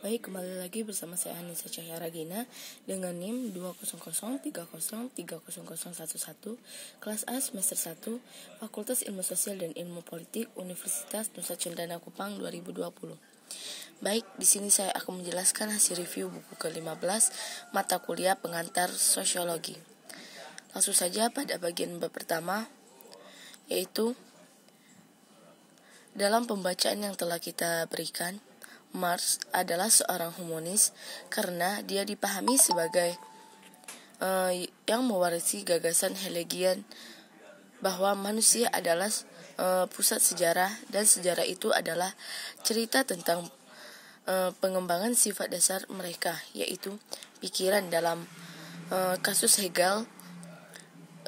Baik, kembali lagi bersama saya Anissa Cahya Ragina dengan NIM 20030300111 kelas A semester 1 Fakultas Ilmu Sosial dan Ilmu Politik Universitas Nusa Cendana Kupang 2020. Baik, di sini saya akan menjelaskan hasil review buku ke-15 mata kuliah pengantar sosiologi. Langsung saja pada bagian bab pertama yaitu dalam pembacaan yang telah kita berikan Marx adalah seorang humanis karena dia dipahami sebagai uh, yang mewarisi gagasan Hegelian bahwa manusia adalah uh, pusat sejarah dan sejarah itu adalah cerita tentang uh, pengembangan sifat dasar mereka yaitu pikiran dalam uh, kasus Hegel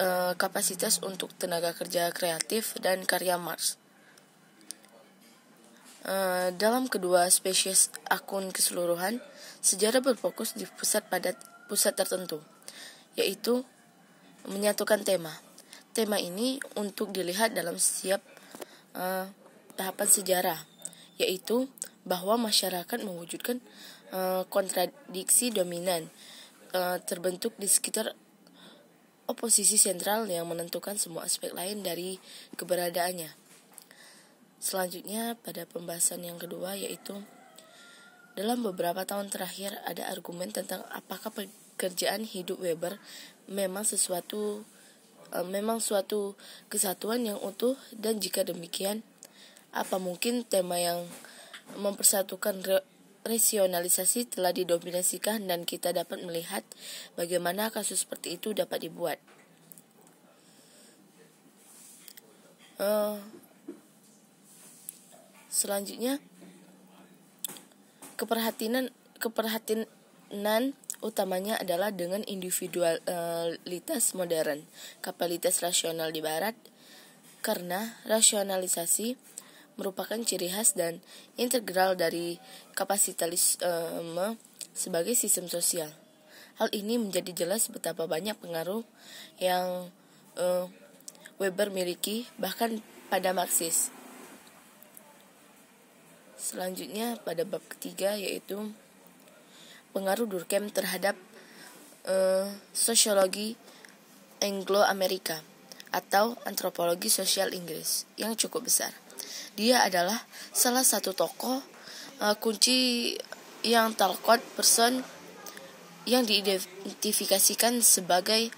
uh, kapasitas untuk tenaga kerja kreatif dan karya Marx Eh, dalam kedua spesies akun keseluruhan, sejarah berfokus di pusat pada pusat tertentu, yaitu menyatukan tema. Tema ini untuk dilihat dalam setiap uh, tahapan sejarah, yaitu bahwa masyarakat mewujudkan uh, kontradiksi dominan uh, terbentuk di sekitar oposisi sentral yang menentukan semua aspek lain dari keberadaannya. Selanjutnya pada pembahasan yang kedua yaitu dalam beberapa tahun terakhir ada argumen tentang apakah pekerjaan hidup Weber memang sesuatu e, memang suatu kesatuan yang utuh dan jika demikian apa mungkin tema yang mempersatukan re rasionalisasi telah didominasikan dan kita dapat melihat bagaimana kasus seperti itu dapat dibuat. Uh, selanjutnya keperhatian keperhatian utamanya adalah dengan individualitas modern, kapalitas rasional di barat karena rasionalisasi merupakan ciri khas dan integral dari kapasitalisme sebagai sistem sosial. Hal ini menjadi jelas betapa banyak pengaruh yang eh, Weber miliki bahkan pada Marxis. Selanjutnya pada bab ketiga yaitu pengaruh Durkheim terhadap uh, sosiologi Anglo-Amerika atau antropologi sosial Inggris yang cukup besar. Dia adalah salah satu tokoh uh, kunci yang Talcott person yang diidentifikasikan sebagai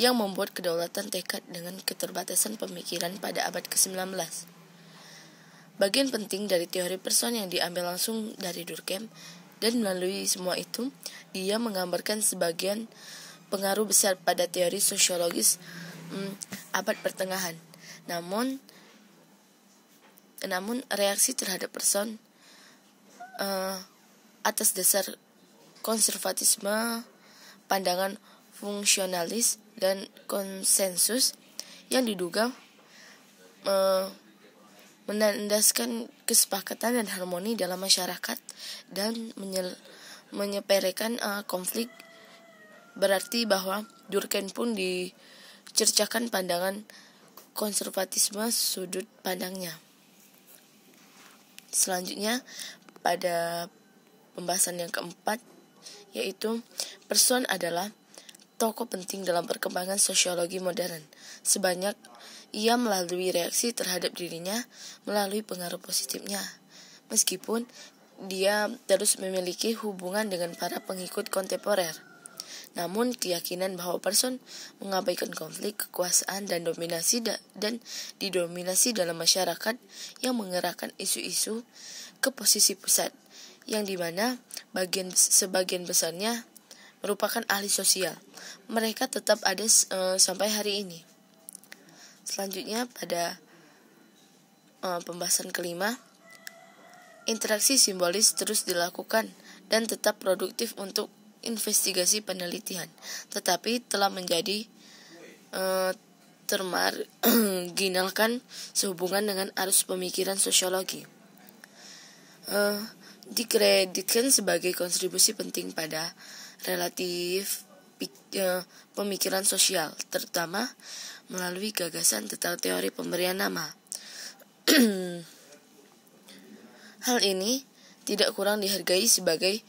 yang membuat kedaulatan tekad dengan keterbatasan pemikiran pada abad ke-19. Bagian penting dari teori person yang diambil langsung dari Durkheim dan melalui semua itu, dia menggambarkan sebagian pengaruh besar pada teori sosiologis hmm, abad pertengahan. Namun, namun reaksi terhadap person uh, eh, atas dasar konservatisme, pandangan fungsionalis dan konsensus yang diduga uh, menandaskan kesepakatan dan harmoni dalam masyarakat dan menyel, menyepelekan uh, eh, konflik berarti bahwa Durkheim pun dicercakan pandangan konservatisme sudut pandangnya. Selanjutnya pada pembahasan yang keempat yaitu person adalah tokoh penting dalam perkembangan sosiologi modern. Sebanyak ia melalui reaksi terhadap dirinya melalui pengaruh positifnya. Meskipun dia terus memiliki hubungan dengan para pengikut kontemporer. Namun keyakinan bahwa person mengabaikan konflik, kekuasaan dan dominasi da dan didominasi dalam masyarakat yang mengerahkan isu-isu ke posisi pusat yang dimana bagian sebagian besarnya merupakan ahli sosial. Mereka tetap ada uh, sampai hari ini. Selanjutnya pada uh, pembahasan kelima, interaksi simbolis terus dilakukan dan tetap produktif untuk investigasi penelitian, tetapi telah menjadi e, termarginalkan sehubungan dengan arus pemikiran sosiologi. Uh, dikreditkan sebagai kontribusi penting pada relatif eh, pemikiran sosial, terutama melalui gagasan tentang teori pemberian nama. Hal ini tidak kurang dihargai sebagai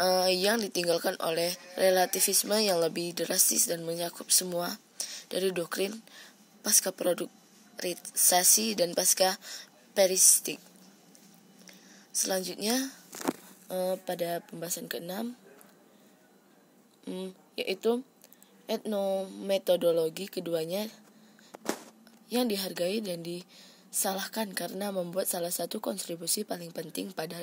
uh, yang ditinggalkan oleh relativisme yang lebih drastis dan menyakup semua dari doktrin pasca produktrisasi dan pasca peristik. Selanjutnya, uh, pada pembahasan keenam hmm, yaitu etnometodologi keduanya yang dihargai dan disalahkan karena membuat salah satu kontribusi paling penting pada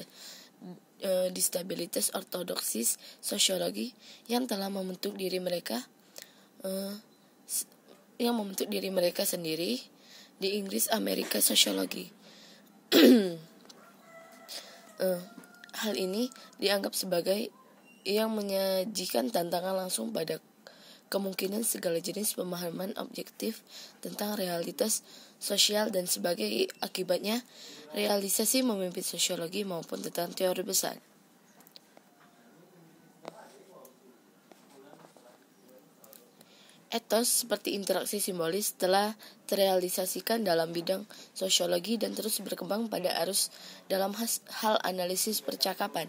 e, distabilitas ortodoksis sosiologi yang telah membentuk diri mereka e, yang membentuk diri mereka sendiri di Inggris Amerika sosiologi. e, hal ini dianggap sebagai yang menyajikan tantangan langsung pada kemungkinan segala jenis pemahaman objektif tentang realitas sosial dan sebagai akibatnya realisasi memimpin sosiologi maupun tentang teori besar. Etos seperti interaksi simbolis telah terrealisasikan dalam bidang sosiologi dan terus berkembang pada arus dalam hal analisis percakapan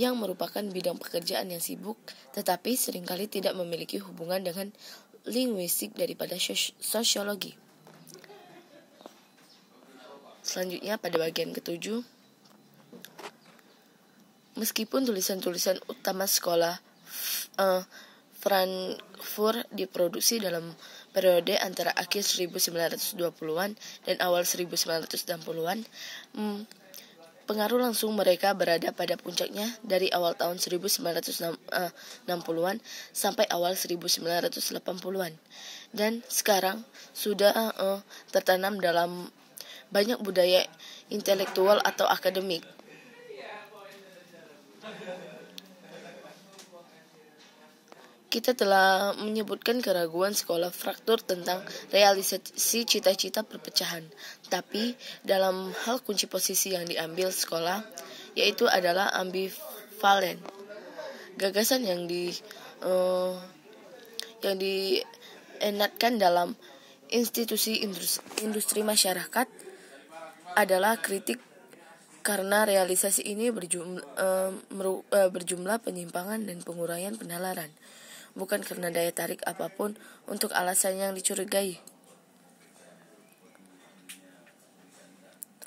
yang merupakan bidang pekerjaan yang sibuk tetapi seringkali tidak memiliki hubungan dengan linguistik daripada sosiologi. Selanjutnya pada bagian ketujuh Meskipun tulisan-tulisan utama sekolah uh, Frankfurt diproduksi dalam periode antara akhir 1920-an dan awal 1960-an. Hmm, pengaruh langsung mereka berada pada puncaknya dari awal tahun 1960-an eh, sampai awal 1980-an. Dan sekarang sudah uh, tertanam dalam banyak budaya intelektual atau akademik. kita telah menyebutkan keraguan sekolah fraktur tentang realisasi cita-cita perpecahan. Tapi dalam hal kunci posisi yang diambil sekolah yaitu adalah ambivalen. Gagasan yang di uh, yang dienatkan dalam institusi industri, industri masyarakat adalah kritik karena realisasi ini berjumlah, eh, uh, eh, berjumlah penyimpangan dan penguraian penalaran bukan karena daya tarik apapun untuk alasan yang dicurigai.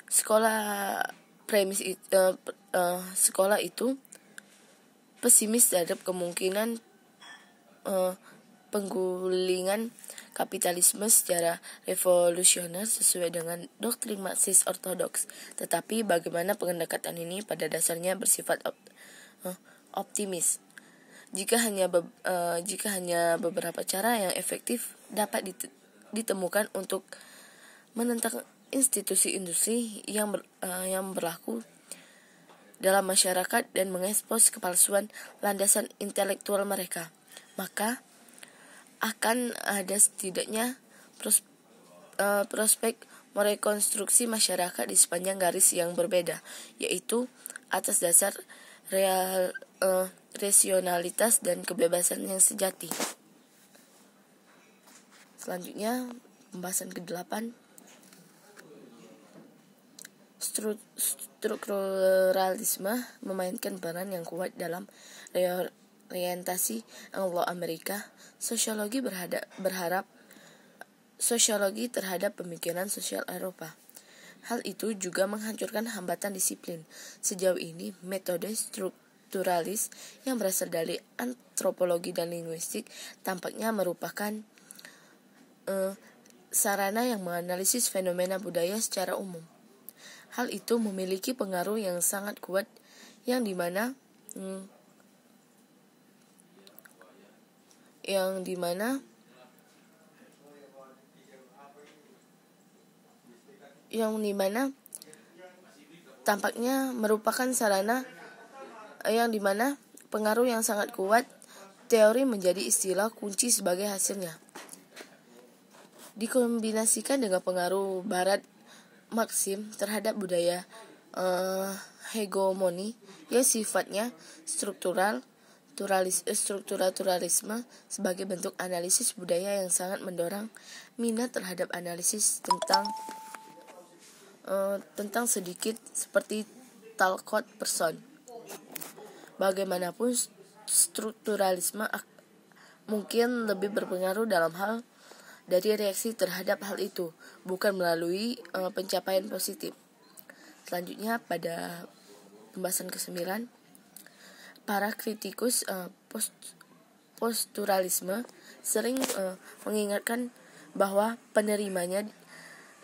Sekolah premis itu, uh, eh, uh, eh, sekolah itu pesimis terhadap kemungkinan uh, penggulingan kapitalisme secara revolusioner sesuai dengan doktrin Marxis ortodoks. Tetapi bagaimana pengendekatan ini pada dasarnya bersifat op, uh, optimis. Jika hanya be uh, eh, jika hanya beberapa cara yang efektif dapat dit ditemukan untuk menentang institusi industri yang ber, uh, yang berlaku dalam masyarakat dan mengekspos kepalsuan landasan intelektual mereka, maka akan ada setidaknya pros, uh, prospek merekonstruksi masyarakat di sepanjang garis yang berbeda, yaitu atas dasar real uh, rasionalitas dan kebebasan yang sejati. Selanjutnya pembahasan ke-8 strukturalisme memainkan peran yang kuat dalam orientasi Anglo Amerika. Sosiologi berhadap, berharap sosiologi terhadap pemikiran sosial Eropa. Hal itu juga menghancurkan hambatan disiplin. Sejauh ini, metode struktur strukturalis yang berasal dari antropologi dan linguistik tampaknya merupakan uh, sarana yang menganalisis fenomena budaya secara umum. Hal itu memiliki pengaruh yang sangat kuat yang dimana hmm, yang dimana yang dimana tampaknya merupakan sarana yang dimana pengaruh yang sangat kuat teori menjadi istilah kunci sebagai hasilnya. Dikombinasikan dengan pengaruh barat Maksim terhadap budaya uh, hegemoni yang sifatnya struktural turalis, eh, strukturalisme sebagai bentuk analisis budaya yang sangat mendorong minat terhadap analisis tentang uh, tentang sedikit seperti Talcott Person Bagaimanapun strukturalisme mungkin lebih berpengaruh dalam hal dari reaksi terhadap hal itu, bukan melalui e, pencapaian positif. Selanjutnya pada pembahasan ke-9 para kritikus e, post posturalisme sering e, mengingatkan bahwa penerimanya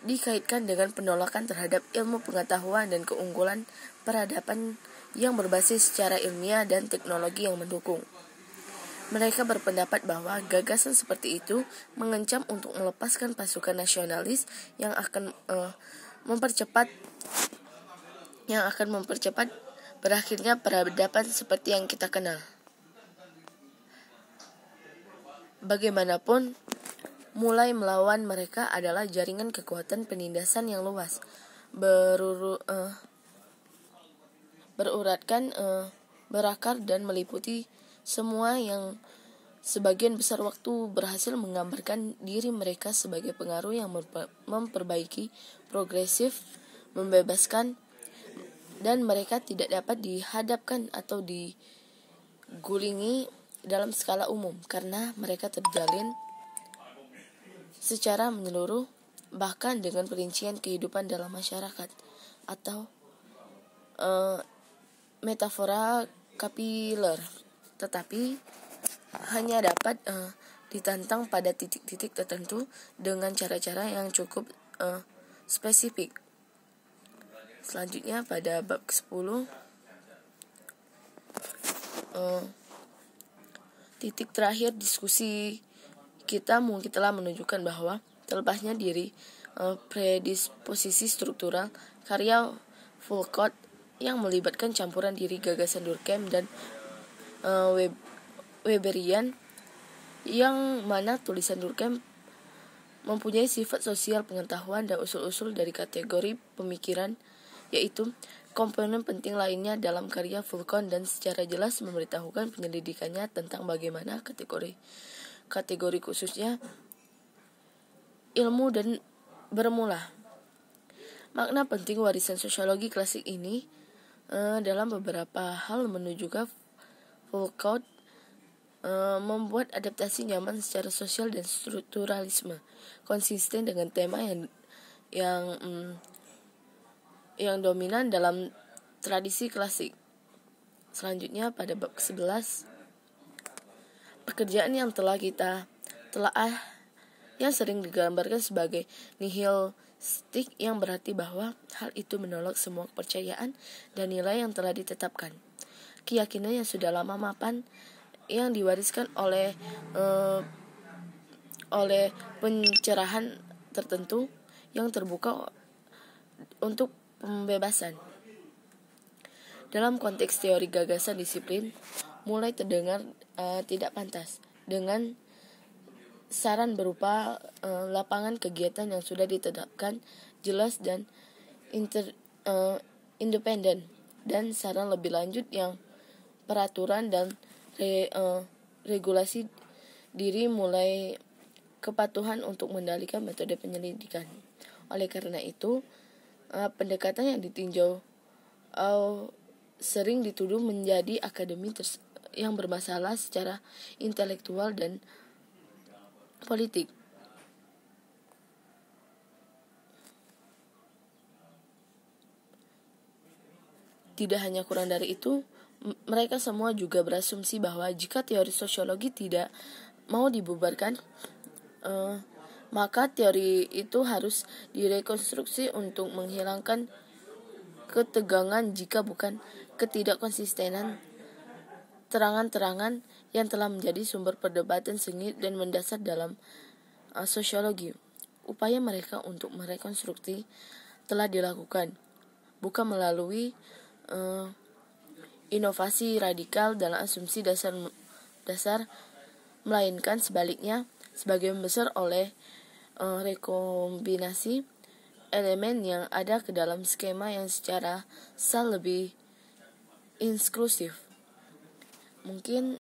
dikaitkan dengan penolakan terhadap ilmu pengetahuan dan keunggulan peradaban yang berbasis secara ilmiah dan teknologi yang mendukung. Mereka berpendapat bahwa gagasan seperti itu mengancam untuk melepaskan pasukan nasionalis yang akan uh, mempercepat yang akan mempercepat berakhirnya peradaban seperti yang kita kenal. Bagaimanapun, mulai melawan mereka adalah jaringan kekuatan penindasan yang luas, beruru, uh, beruratkan uh, berakar dan meliputi semua yang sebagian besar waktu berhasil menggambarkan diri mereka sebagai pengaruh yang memperbaiki, progresif, membebaskan, dan mereka tidak dapat dihadapkan atau digulingi dalam skala umum karena mereka terjalin secara menyeluruh bahkan dengan perincian kehidupan dalam masyarakat atau uh, metafora kapiler, tetapi hanya dapat uh, ditantang pada titik-titik tertentu dengan cara-cara yang cukup uh, spesifik. Selanjutnya pada bab ke-10 uh, eh, titik terakhir diskusi kita mungkin telah menunjukkan bahwa terlepasnya diri uh, predisposisi struktural karya Foucault yang melibatkan campuran diri gagasan Durkheim dan uh, Web Weberian yang mana tulisan Durkheim mempunyai sifat sosial pengetahuan dan usul-usul dari kategori pemikiran yaitu komponen penting lainnya dalam karya Fulcon dan secara jelas memberitahukan penyelidikannya tentang bagaimana kategori kategori khususnya ilmu dan bermula. Makna penting warisan sosiologi klasik ini uh, dalam beberapa hal menuju ke Foucault uh, eh, membuat adaptasi nyaman secara sosial dan strukturalisme konsisten dengan tema yang yang um, yang dominan dalam tradisi klasik. Selanjutnya pada bab ke-11 pekerjaan yang telah kita telah ah yang sering digambarkan sebagai nihil stick yang berarti bahwa hal itu menolak semua kepercayaan dan nilai yang telah ditetapkan. Keyakinan yang sudah lama mapan yang diwariskan oleh eh, oleh pencerahan tertentu yang terbuka untuk pembebasan. Dalam konteks teori gagasan disiplin, mulai terdengar eh, tidak pantas dengan saran berupa uh, lapangan kegiatan yang sudah ditetapkan jelas dan inter, uh, independen dan saran lebih lanjut yang peraturan dan re, uh, regulasi diri mulai kepatuhan untuk mendalikan metode penyelidikan. Oleh karena itu, uh, pendekatan yang ditinjau uh, sering dituduh menjadi akademi yang bermasalah secara intelektual dan politik Tidak hanya kurang dari itu, mereka semua juga berasumsi bahwa jika teori sosiologi tidak mau dibubarkan, eh, maka teori itu harus direkonstruksi untuk menghilangkan ketegangan jika bukan ketidakkonsistenan terangan terangan yang telah menjadi sumber perdebatan sengit dan mendasar dalam uh, sosiologi. Upaya mereka untuk merekonstruksi telah dilakukan, bukan melalui uh, inovasi radikal dalam asumsi dasar dasar, melainkan sebaliknya sebagian besar oleh uh, rekombinasi elemen yang ada ke dalam skema yang secara sel lebih inklusif. Mungkin